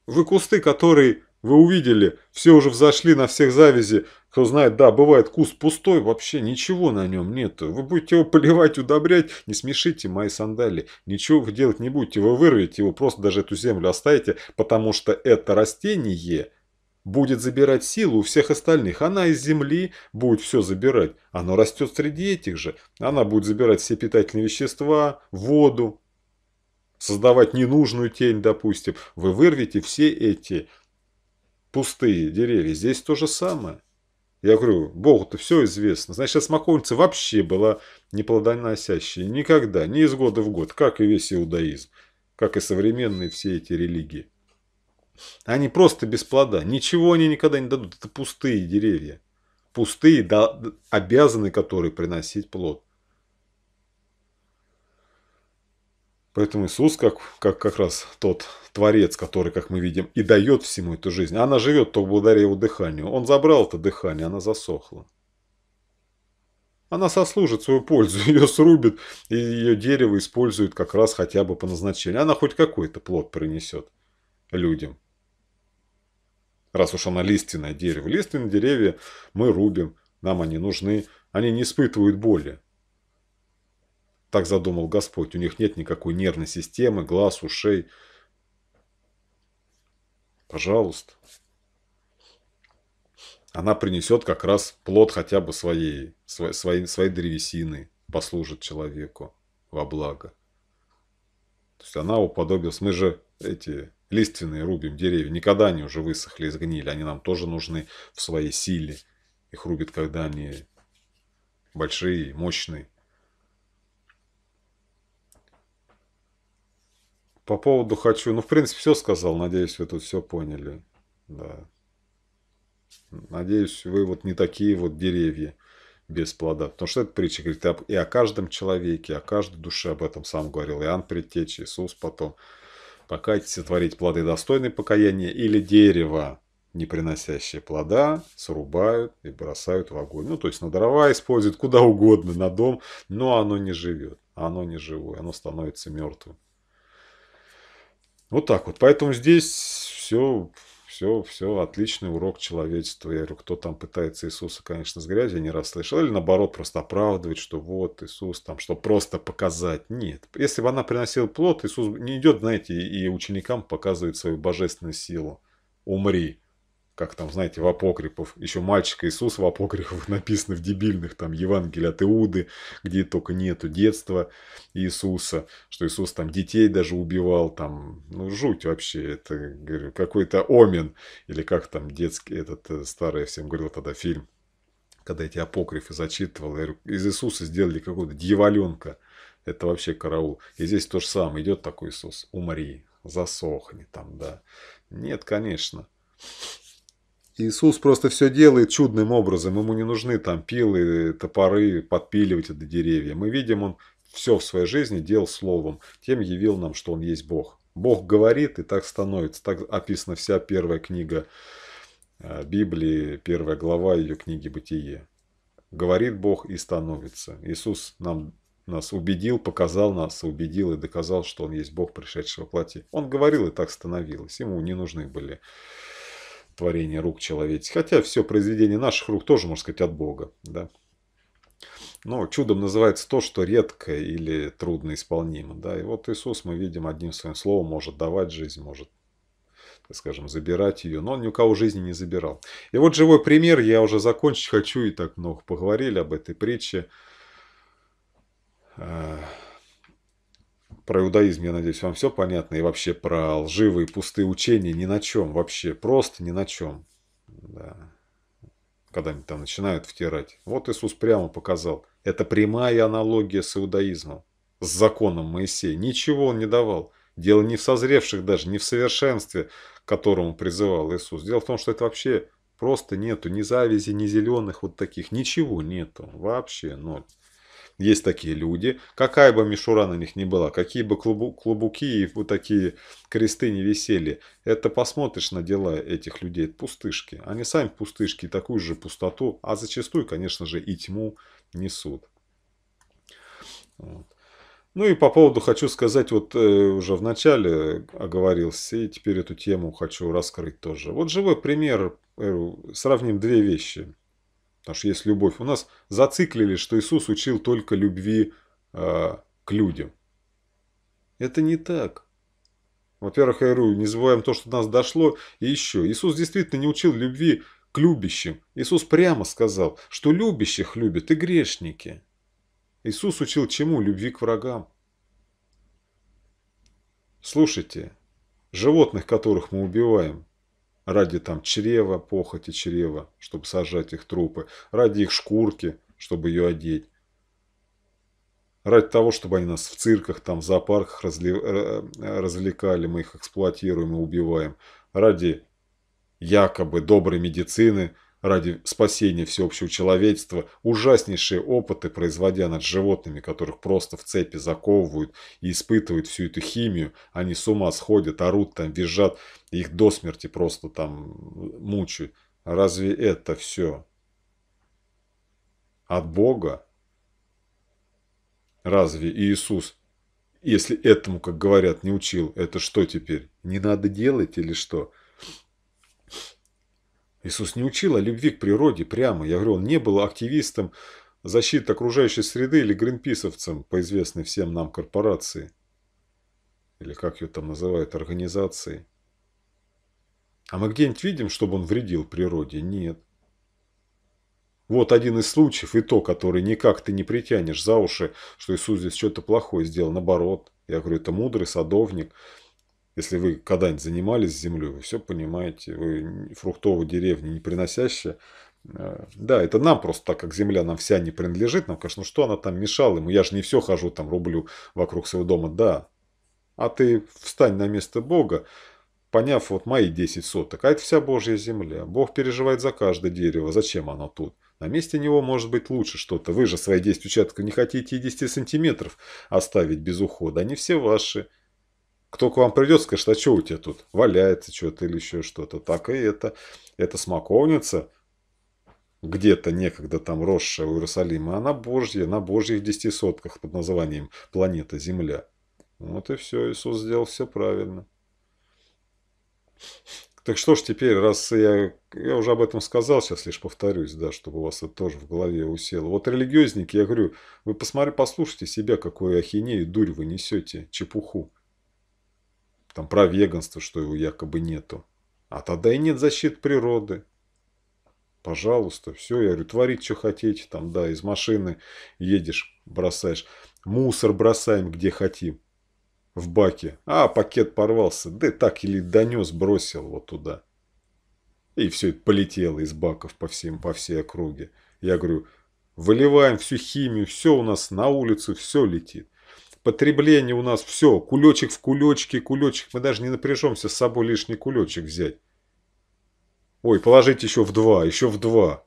Вы кусты, которые вы увидели, все уже взошли на всех завязи. Кто знает, да, бывает куст пустой, вообще ничего на нем нету. Вы будете его поливать, удобрять, не смешите мои сандали. Ничего вы делать не будете, вы вырвете его, просто даже эту землю оставите, потому что это растение будет забирать силу у всех остальных. Она из земли будет все забирать. Оно растет среди этих же. Она будет забирать все питательные вещества, воду, создавать ненужную тень, допустим. Вы вырвете все эти пустые деревья. Здесь то же самое. Я говорю, Богу-то все известно. Значит, смоковница вообще была не плодоносящая. Никогда, не из года в год, как и весь иудаизм, как и современные все эти религии. Они просто без плода. Ничего они никогда не дадут. Это пустые деревья. Пустые, обязаны которые приносить плод. Поэтому Иисус как, как, как раз тот Творец, который, как мы видим, и дает всему эту жизнь. Она живет только благодаря его дыханию. Он забрал это дыхание, она засохла. Она сослужит свою пользу, ее срубит, и ее дерево используют как раз хотя бы по назначению. Она хоть какой-то плод принесет людям. Раз уж она лиственное дерево. Лиственные деревья мы рубим, нам они нужны. Они не испытывают боли. Так задумал Господь. У них нет никакой нервной системы, глаз, ушей. Пожалуйста. Она принесет как раз плод хотя бы своей, своей, своей древесины, послужит человеку во благо. То есть она уподобилась. Мы же эти лиственные рубим деревья. Никогда они уже высохли и сгнили. Они нам тоже нужны в своей силе. Их рубят, когда они большие, мощные. По поводу «хочу». Ну, в принципе, все сказал. Надеюсь, вы тут все поняли. Да. Надеюсь, вы вот не такие вот деревья без плода. Потому что эта притча говорит и о каждом человеке, и о каждой душе. Об этом сам говорил Иоанн Предтечи, Иисус потом. Покайтесь и творить плоды достойные покаяния или дерево, не приносящее плода, срубают и бросают в огонь. Ну, то есть на дрова используют куда угодно, на дом, но оно не живет, оно не живое, оно становится мертвым. Вот так вот. Поэтому здесь все, все, все, отличный урок человечества. Я говорю, кто там пытается Иисуса, конечно, с грязи, я не раз слышал. Или наоборот, просто оправдывать, что вот Иисус там, что просто показать. Нет. Если бы она приносила плод, Иисус не идет, знаете, и ученикам показывает свою божественную силу. Умри как там, знаете, в апокрифов, еще мальчик Иисус в апокрифах написано в дебильных, там, Евангелия от Иуды, где только нету детства Иисуса, что Иисус там детей даже убивал, там, ну, жуть вообще, это, говорю, какой-то омен, или как там детский, этот э, старый, я всем говорил тогда, фильм, когда эти апокрифы зачитывал, я говорю, из Иисуса сделали какого-то дьяволенка, это вообще караул. И здесь то же самое, идет такой Иисус, умри, засохни там, да. Нет, конечно. Иисус просто все делает чудным образом. Ему не нужны там пилы, топоры, подпиливать это деревья. Мы видим, он все в своей жизни делал словом. Тем явил нам, что он есть Бог. Бог говорит, и так становится. Так описана вся первая книга э, Библии, первая глава ее книги «Бытие». Говорит Бог и становится. Иисус нам нас убедил, показал нас, убедил и доказал, что Он есть Бог, пришедший во плоти. Он говорил и так становилось. Ему не нужны были творение рук человеческих. Хотя все произведение наших рук тоже, можно сказать, от Бога. Да? Но чудом называется то, что редко или трудно исполнимо. Да? И вот Иисус, мы видим, одним своим словом может давать жизнь, может так скажем, забирать ее. Но он ни у кого жизни не забирал. И вот живой пример, я уже закончить хочу, и так много поговорили об этой притче. А, про иудаизм, я надеюсь, вам все понятно. И вообще про лживые пустые учения ни на чем вообще. Просто ни на чем. Да. Когда они там начинают втирать. Вот Иисус прямо показал. Это прямая аналогия с иудаизмом. С законом Моисея. Ничего он не давал. Дело не в созревших даже, не в совершенстве, к которому призывал Иисус. Дело в том, что это вообще просто нету ни завязи, ни зеленых вот таких. Ничего нету. Вообще ноль. Есть такие люди, какая бы мишура на них ни была, какие бы клубу, клубуки и вот такие кресты не висели, это посмотришь на дела этих людей, это пустышки. Они сами пустышки, такую же пустоту, а зачастую, конечно же, и тьму несут. Вот. Ну и по поводу хочу сказать, вот э, уже в начале оговорился, и теперь эту тему хочу раскрыть тоже. Вот живой пример, э, сравним две вещи потому что есть любовь. У нас зациклили, что Иисус учил только любви э, к людям. Это не так. Во-первых, я говорю, не забываем то, что до нас дошло, и еще. Иисус действительно не учил любви к любящим. Иисус прямо сказал, что любящих любят и грешники. Иисус учил чему? Любви к врагам. Слушайте, животных, которых мы убиваем, ради там чрева, похоти чрева, чтобы сажать их трупы, ради их шкурки, чтобы ее одеть. Ради того, чтобы они нас в цирках, там, в зоопарках э, э, развлекали, мы их эксплуатируем и убиваем. Ради якобы доброй медицины – ради спасения всеобщего человечества, ужаснейшие опыты, производя над животными, которых просто в цепи заковывают и испытывают всю эту химию, они с ума сходят, орут там, визжат, их до смерти просто там мучают. Разве это все от Бога? Разве Иисус, если этому, как говорят, не учил, это что теперь? Не надо делать или что? Иисус не учил о любви к природе прямо. Я говорю, он не был активистом защиты окружающей среды или гринписовцем по известной всем нам корпорации. Или как ее там называют, организации. А мы где-нибудь видим, чтобы он вредил природе? Нет. Вот один из случаев, и то, который никак ты не притянешь за уши, что Иисус здесь что-то плохое сделал. Наоборот, я говорю, это мудрый садовник, если вы когда-нибудь занимались землей, вы все понимаете, вы фруктовые деревни не приносящие. Э, да, это нам просто, так как земля нам вся не принадлежит, нам, конечно, ну что она там мешала ему? Я же не все хожу там, рублю вокруг своего дома, да. А ты встань на место Бога, поняв вот мои 10 соток, а это вся Божья земля. Бог переживает за каждое дерево, зачем оно тут? На месте него может быть лучше что-то. Вы же свои 10 участков не хотите и 10 сантиметров оставить без ухода. Они все ваши кто к вам придет, скажет, а что у тебя тут валяется что-то или еще что-то. Так и это, это смоковница, где-то некогда там росшая у Иерусалима, она божья, на божьих десяти сотках под названием планета Земля. Вот и все, Иисус сделал все правильно. Так что ж теперь, раз я, я уже об этом сказал, сейчас лишь повторюсь, да, чтобы у вас это тоже в голове усело. Вот религиозники, я говорю, вы посмотри, послушайте себя, какую ахинею, дурь вы несете, чепуху там про веганство, что его якобы нету. А тогда и нет защиты природы. Пожалуйста, все, я говорю, творить, что хотите, там, да, из машины едешь, бросаешь, мусор бросаем, где хотим, в баке. А, пакет порвался, да так или донес, бросил вот туда. И все это полетело из баков по, всем, по всей округе. Я говорю, выливаем всю химию, все у нас на улицу, все летит потребление у нас все, кулечек в кулечке, кулечек, мы даже не напряжемся с собой лишний кулечек взять. Ой, положить еще в два, еще в два.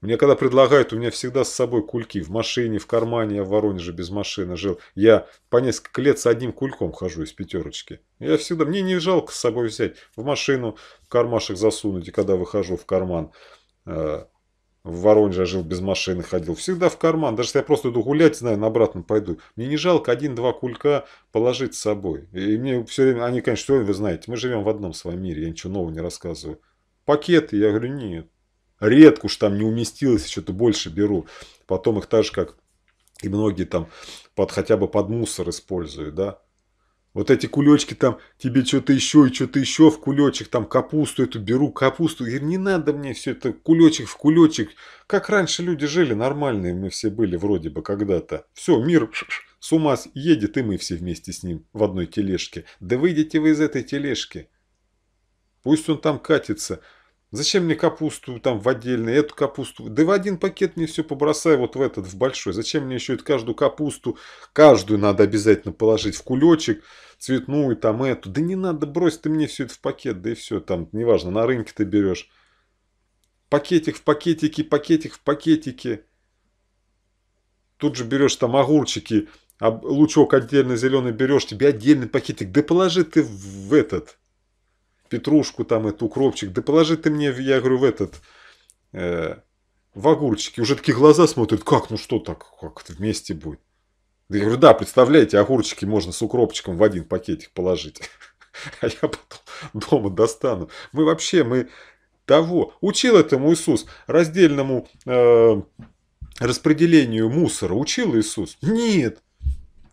Мне когда предлагают, у меня всегда с собой кульки. В машине, в кармане. Я в Воронеже без машины жил. Я по несколько лет с одним кульком хожу из пятерочки. Я всегда... Мне не жалко с собой взять. В машину в кармашек засунуть. И когда выхожу в карман, э, в Воронеже я жил без машины, ходил. Всегда в карман. Даже если я просто иду гулять, знаю, на обратном пойду. Мне не жалко один-два кулька положить с собой. И мне все время... Они, конечно, все вы знаете, мы живем в одном своем мире. Я ничего нового не рассказываю. Пакеты? Я говорю, нет. Редко уж там не уместилось, что-то больше беру. Потом их так же, как и многие там под, хотя бы под мусор используют, да. Вот эти кулечки там, тебе что-то еще и что-то еще в кулечек, там капусту эту беру, капусту. И не надо мне все это кулечек в кулечек. Как раньше люди жили, нормальные мы все были вроде бы когда-то. Все, мир с ума едет, и мы все вместе с ним в одной тележке. Да выйдите вы из этой тележки. Пусть он там катится. Зачем мне капусту там в отдельно, эту капусту? Да в один пакет мне все побросай вот в этот, в большой. Зачем мне еще эту каждую капусту? Каждую надо обязательно положить в кулечек, цветную там эту. Да не надо, брось ты мне все это в пакет, да и все. Там, неважно, на рынке ты берешь. Пакетик в пакетике, пакетик в пакетике. Тут же берешь там огурчики, лучок отдельно зеленый берешь, тебе отдельный пакетик. Да положи ты в этот, петрушку там, эту, укропчик, да положи ты мне, я говорю, в этот, э, в огурчики. Уже такие глаза смотрят, как, ну что так, как это вместе будет. Да я говорю, да, представляете, огурчики можно с укропчиком в один пакетик положить. А я потом дома достану. Мы вообще, мы того. Учил этому Иисус раздельному э, распределению мусора. Учил Иисус? Нет.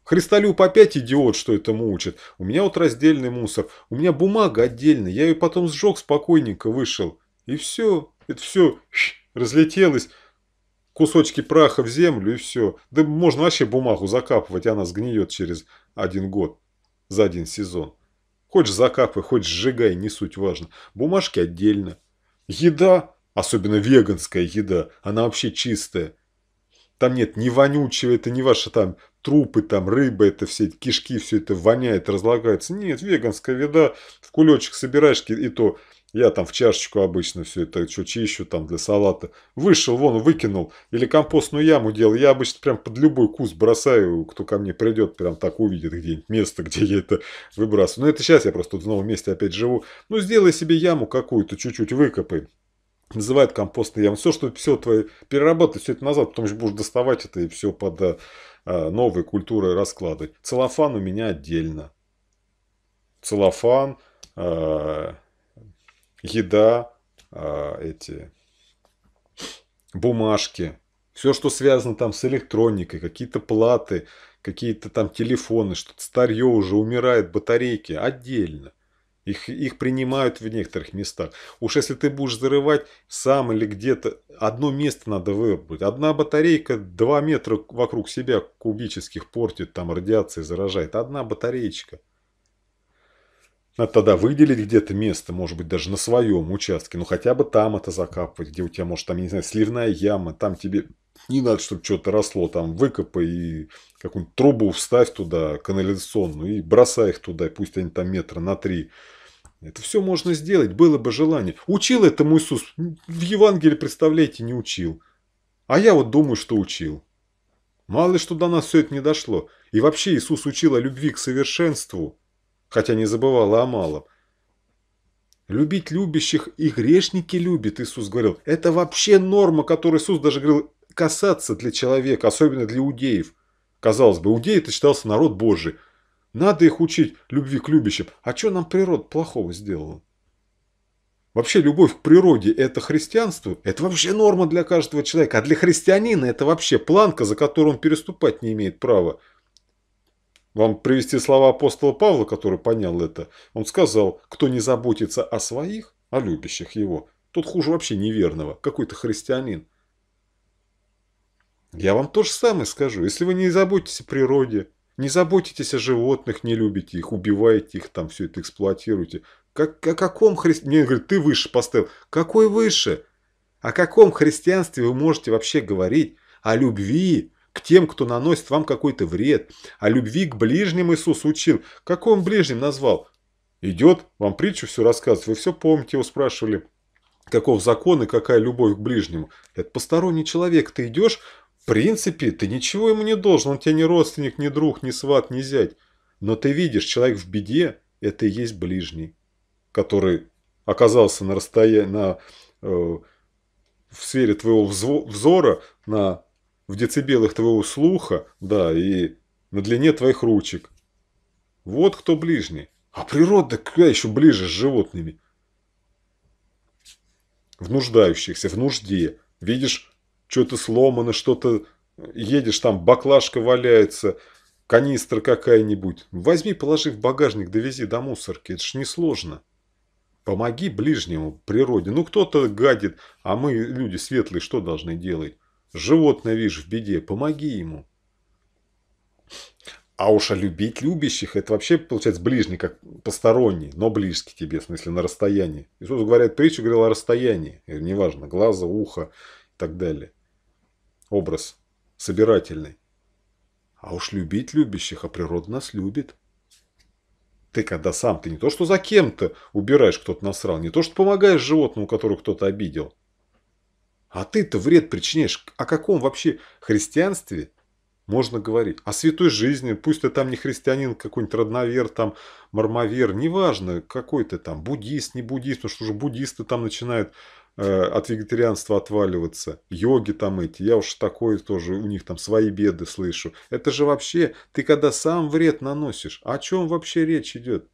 Христолюб опять идиот, что это мучит. У меня вот раздельный мусор. У меня бумага отдельная. Я ее потом сжег, спокойненько вышел. И все. Это все разлетелось. Кусочки праха в землю и все. Да можно вообще бумагу закапывать. Она сгниет через один год. За один сезон. Хочешь закапывай, хочешь сжигай, не суть важно. Бумажки отдельно. Еда, особенно веганская еда, она вообще чистая. Там нет ни вонючего, это не ваши там трупы, там рыба, это все кишки, все это воняет, разлагается. Нет, веганская еда, в кулечек собираешь, и то я там в чашечку обычно все это что чищу там для салата. Вышел, вон, выкинул. Или компостную яму делал. Я обычно прям под любой куст бросаю. Кто ко мне придет, прям так увидит где-нибудь место, где я это выбрасываю. Но это сейчас я просто тут в новом месте опять живу. Ну, сделай себе яму какую-то, чуть-чуть выкопай называют компостной ямой. Все, что все твое переработать все это назад, потому что будешь доставать это и все под э, э, новые культуры расклады. Целлофан у меня отдельно. Целлофан, э, еда, эти бумажки, все, что связано там с электроникой, какие-то платы, какие-то там телефоны, что-то старье уже умирает, батарейки отдельно. Их, их принимают в некоторых местах. Уж если ты будешь зарывать сам или где-то, одно место надо выбрать. Одна батарейка 2 метра вокруг себя кубических портит, там радиация заражает. Одна батареечка. Надо тогда выделить где-то место, может быть, даже на своем участке. Ну, хотя бы там это закапывать, где у тебя, может, там, я не знаю, сливная яма. Там тебе не надо, чтобы что-то росло. Там выкопай и какую-нибудь трубу вставь туда, канализационную, и бросай их туда. Пусть они там метра на три это все можно сделать, было бы желание. Учил этому Иисус. В Евангелии, представляете, не учил. А я вот думаю, что учил. Мало ли, что до нас все это не дошло. И вообще Иисус учил о любви к совершенству, хотя не забывал о малом. Любить любящих и грешники любит, Иисус говорил. Это вообще норма, которую Иисус даже говорил, касаться для человека, особенно для иудеев. Казалось бы, иудеи это считался народ Божий. Надо их учить любви к любящим. А что нам природа плохого сделала? Вообще любовь к природе – это христианство, это вообще норма для каждого человека, а для христианина это вообще планка, за которую он переступать не имеет права. Вам привести слова апостола Павла, который понял это. Он сказал, кто не заботится о своих, о любящих его, тот хуже вообще неверного, какой-то христианин. Я вам то же самое скажу. Если вы не заботитесь о природе, не заботитесь о животных, не любите их, убиваете их, там все это эксплуатируете. Как, о каком христианстве? Мне говорят, ты выше поставил. Какой выше? О каком христианстве вы можете вообще говорить? О любви к тем, кто наносит вам какой-то вред. О любви к ближним Иисус учил. Какой он ближним назвал? Идет, вам притчу все рассказывает. Вы все помните, его спрашивали каков закон и какая любовь к ближнему. Это посторонний человек. Ты идешь, принципе, ты ничего ему не должен, он тебе не родственник, не друг, не сват, не зять. Но ты видишь, человек в беде – это и есть ближний, который оказался на расстоянии, на, э, в сфере твоего взора, на, в децибелах твоего слуха, да, и на длине твоих ручек. Вот кто ближний. А природа куда еще ближе с животными? В нуждающихся, в нужде. Видишь что-то сломано, что-то... Э, едешь, там баклажка валяется, канистра какая-нибудь. Возьми, положи в багажник, довези до мусорки. Это ж несложно. Помоги ближнему, природе. Ну, кто-то гадит, а мы, люди светлые, что должны делать? Животное, видишь, в беде, помоги ему. А уж а любить любящих, это вообще, получается, ближний, как посторонний, но близкий тебе, в смысле, на расстоянии. Иисус говорит притчу, говорил о расстоянии, неважно, глаза, ухо и так далее образ собирательный. А уж любить любящих, а природа нас любит. Ты когда сам, ты не то что за кем-то убираешь, кто-то насрал, не то что помогаешь животному, которого кто-то обидел. А ты-то вред причиняешь. О каком вообще христианстве можно говорить? О святой жизни, пусть ты там не христианин, какой-нибудь родновер, там, мармовер, неважно, какой ты там, буддист, не буддист, потому что уже буддисты там начинают Э, от вегетарианства отваливаться, йоги там эти, я уж такое тоже, у них там свои беды слышу. Это же вообще, ты когда сам вред наносишь, о чем вообще речь идет?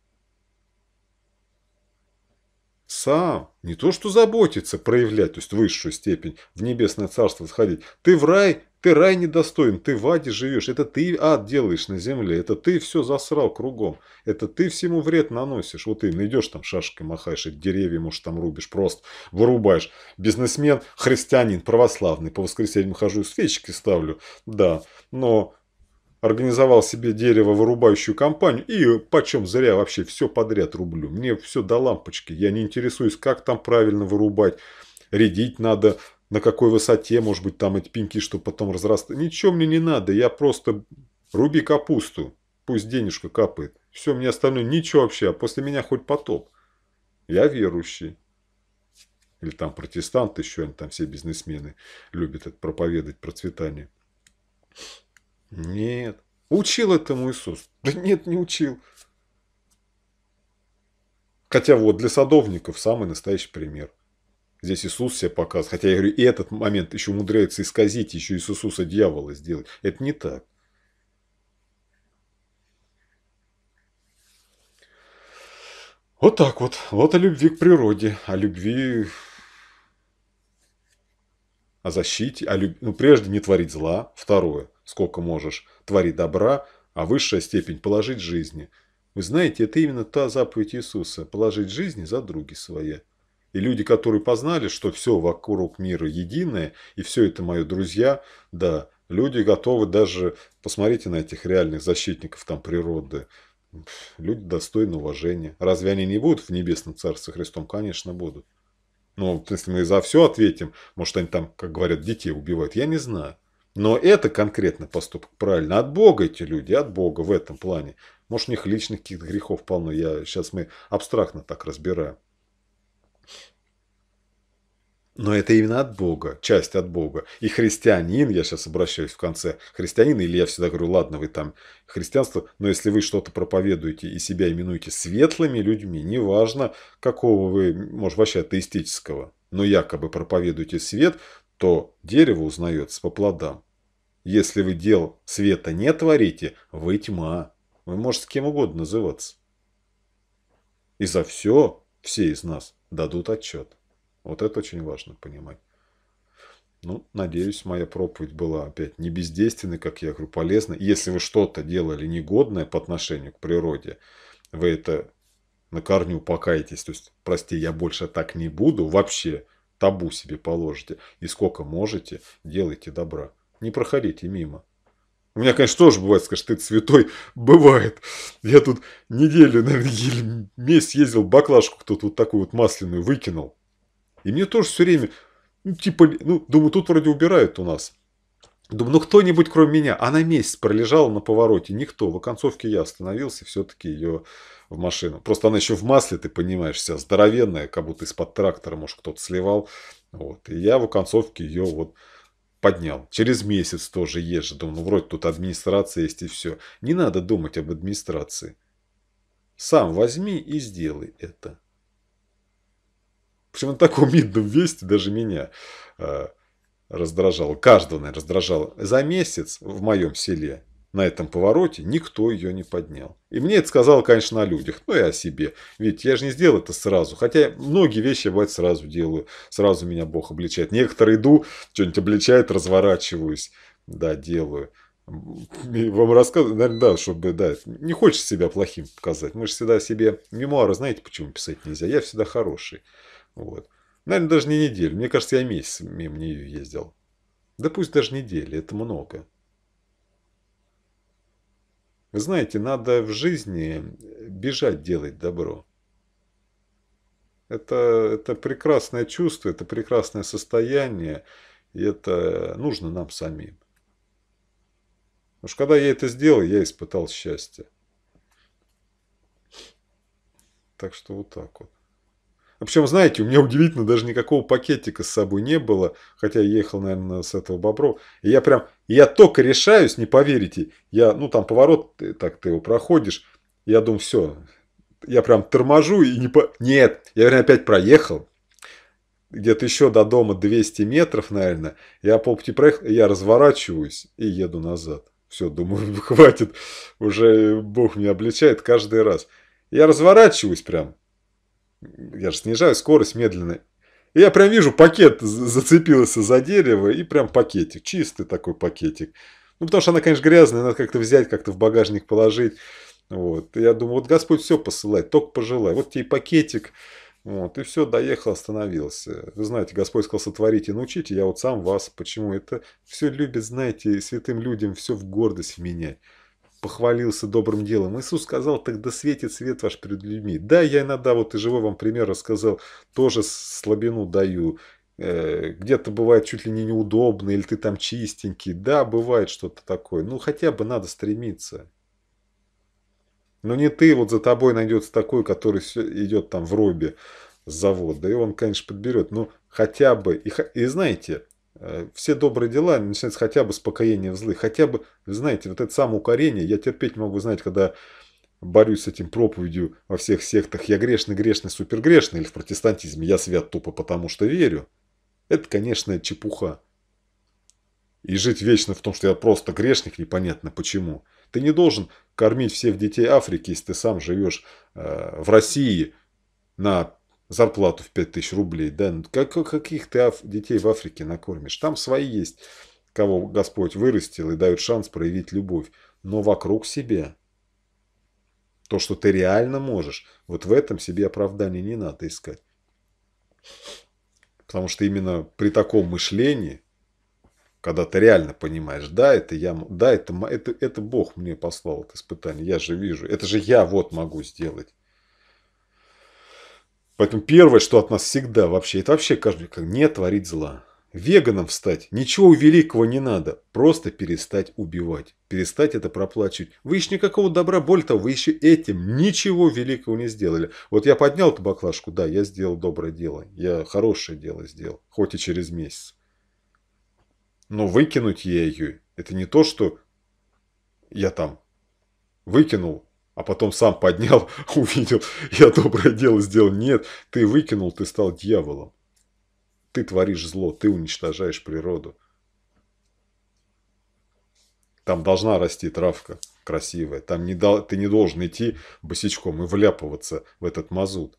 сам, не то что заботиться, проявлять, то есть высшую степень, в небесное царство сходить. Ты в рай, ты рай недостоин, ты в аде живешь, это ты ад делаешь на земле, это ты все засрал кругом, это ты всему вред наносишь. Вот именно идешь там шашкой махаешь, деревья, может, там рубишь, просто вырубаешь. Бизнесмен, христианин, православный, по воскресеньям хожу, свечки ставлю, да, но организовал себе дерево-вырубающую компанию и почем зря вообще все подряд рублю. Мне все до лампочки, я не интересуюсь, как там правильно вырубать, редить надо, на какой высоте, может быть, там эти пеньки, чтобы потом разрастают. Ничего мне не надо, я просто руби капусту, пусть денежка капает. Все, мне остальное ничего вообще, а после меня хоть потоп. Я верующий. Или там протестанты еще, они там все бизнесмены любят это проповедовать, процветание. Нет. Учил этому Иисус? Да нет, не учил. Хотя вот для садовников самый настоящий пример. Здесь Иисус себе показывает. Хотя я говорю, и этот момент еще умудряется исказить, еще Иисуса дьявола сделать. Это не так. Вот так вот. Вот о любви к природе, о любви, о защите, о люб... ну, прежде не творить зла. Второе сколько можешь, твори добра, а высшая степень – положить жизни. Вы знаете, это именно та заповедь Иисуса – положить жизни за други свои. И люди, которые познали, что все вокруг мира единое, и все это мои друзья, да, люди готовы даже, посмотрите на этих реальных защитников там природы, люди достойны уважения. Разве они не будут в небесном царстве Христом? Конечно, будут. Но если мы за все ответим, может, они там, как говорят, детей убивают, я не знаю. Но это конкретно поступок правильно. От Бога эти люди, от Бога в этом плане. Может, у них личных каких-то грехов полно. Я, сейчас мы абстрактно так разбираем. Но это именно от Бога, часть от Бога. И христианин, я сейчас обращаюсь в конце, христианин, или я всегда говорю, ладно, вы там христианство, но если вы что-то проповедуете и себя именуете светлыми людьми, неважно, какого вы, может, вообще атеистического, но якобы проповедуете свет, то дерево узнается по плодам. Если вы дел света не творите, вы тьма. Вы можете кем угодно называться. И за все все из нас дадут отчет. Вот это очень важно понимать. Ну, надеюсь, моя проповедь была опять не бездейственной, как я говорю, полезной. Если вы что-то делали негодное по отношению к природе, вы это на корню покаетесь. То есть, прости, я больше так не буду вообще табу себе положите. И сколько можете, делайте добра. Не проходите мимо. У меня, конечно, тоже бывает, скажешь, ты святой. Бывает. Я тут неделю, наверное, месяц ездил, баклажку кто-то вот такую вот масляную выкинул. И мне тоже все время, ну, типа, ну, думаю, тут вроде убирают у нас. Думаю, ну кто-нибудь кроме меня. Она месяц пролежала на повороте. Никто. В оконцовке я остановился, все-таки ее в машину. Просто она еще в масле, ты понимаешь, вся здоровенная, как будто из-под трактора, может, кто-то сливал. Вот. И я в оконцовке ее вот поднял. Через месяц тоже езжу. Думаю, ну, вроде тут администрация есть и все. Не надо думать об администрации. Сам возьми и сделай это. Причем на таком видном весте даже меня э, раздражало. Каждого, наверное, раздражало. За месяц в моем селе на этом повороте никто ее не поднял. И мне это сказал, конечно, о людях, но ну и о себе. Ведь я же не сделал это сразу. Хотя многие вещи я, бывает, сразу делаю. Сразу меня Бог обличает. Некоторые иду, что-нибудь обличает, разворачиваюсь. Да, делаю. И вам рассказываю, наверное, да, чтобы, да, не хочется себя плохим показать. Мы же всегда себе мемуары, знаете, почему писать нельзя? Я всегда хороший. Вот. Наверное, даже не неделю. Мне кажется, я месяц мимо нее ездил. Да пусть даже недели, это много. Вы знаете, надо в жизни бежать делать добро. Это, это прекрасное чувство, это прекрасное состояние, и это нужно нам самим. Потому что когда я это сделал, я испытал счастье. Так что вот так вот. Вообще, а знаете, у меня удивительно, даже никакого пакетика с собой не было, хотя я ехал, наверное, с этого Боброва. И я прям, я только решаюсь, не поверите, я, ну, там поворот, так ты его проходишь, я думаю, все, я прям торможу и не по... Нет, я, наверное, опять проехал, где-то еще до дома 200 метров, наверное, я полпути проехал, я разворачиваюсь и еду назад. Все, думаю, хватит, уже Бог меня обличает каждый раз. Я разворачиваюсь прям, я же снижаю скорость медленно. И я прям вижу, пакет зацепился за дерево, и прям пакетик, чистый такой пакетик. Ну, потому что она, конечно, грязная, надо как-то взять, как-то в багажник положить. Вот. И я думаю, вот Господь все посылает, только пожелай. Вот тебе и пакетик. Вот, и все, доехал, остановился. Вы знаете, Господь сказал, сотворите, научите, я вот сам вас. Почему? Это все любит, знаете, святым людям все в гордость менять похвалился добрым делом. Иисус сказал, тогда светит свет ваш перед людьми. Да, я иногда вот и живой вам пример рассказал, тоже слабину даю. Э, где-то бывает чуть ли не неудобно, или ты там чистенький. Да, бывает что-то такое. Ну, хотя бы надо стремиться. Но не ты, вот за тобой найдется такой, который все идет там в робе с завода. И он, конечно, подберет. но ну, хотя бы. И, и знаете, Э, все добрые дела начинаются хотя бы с покаяния в злых, хотя бы, знаете, вот это самоукорение, я терпеть могу, знаете, когда борюсь с этим проповедью во всех сектах, я грешный, грешный, супергрешный, или в протестантизме, я свят тупо потому что верю, это, конечно, чепуха. И жить вечно в том, что я просто грешник, непонятно почему. Ты не должен кормить всех детей Африки, если ты сам живешь э, в России на зарплату в 5000 рублей, да, как, каких ты детей в Африке накормишь? Там свои есть, кого Господь вырастил и дает шанс проявить любовь, но вокруг себя. То, что ты реально можешь, вот в этом себе оправдания не надо искать. Потому что именно при таком мышлении, когда ты реально понимаешь, да, это я, да, это, это, это Бог мне послал это испытание, я же вижу, это же я вот могу сделать. Поэтому первое, что от нас всегда вообще, это вообще каждый как не творить зла. Веганом стать ничего великого не надо, просто перестать убивать, перестать это проплачивать. Вы еще никакого добра, более того, вы еще этим ничего великого не сделали. Вот я поднял эту баклажку, да, я сделал доброе дело, я хорошее дело сделал, хоть и через месяц. Но выкинуть я ее, это не то, что я там выкинул а потом сам поднял, увидел, я доброе дело сделал. Нет, ты выкинул, ты стал дьяволом. Ты творишь зло, ты уничтожаешь природу. Там должна расти травка красивая. Там не дол... ты не должен идти босичком и вляпываться в этот мазут.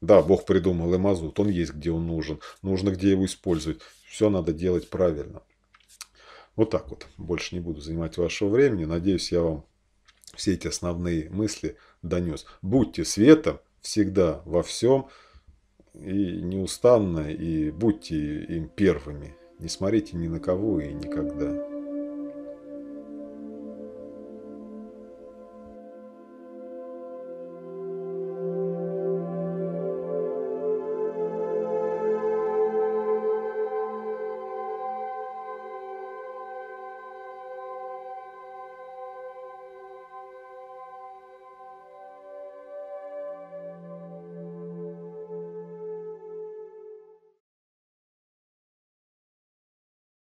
Да, Бог придумал и мазут. Он есть, где он нужен. Нужно, где его использовать. Все надо делать правильно. Вот так вот. Больше не буду занимать вашего времени. Надеюсь, я вам все эти основные мысли донес. Будьте светом всегда во всем и неустанно, и будьте им первыми. Не смотрите ни на кого и никогда.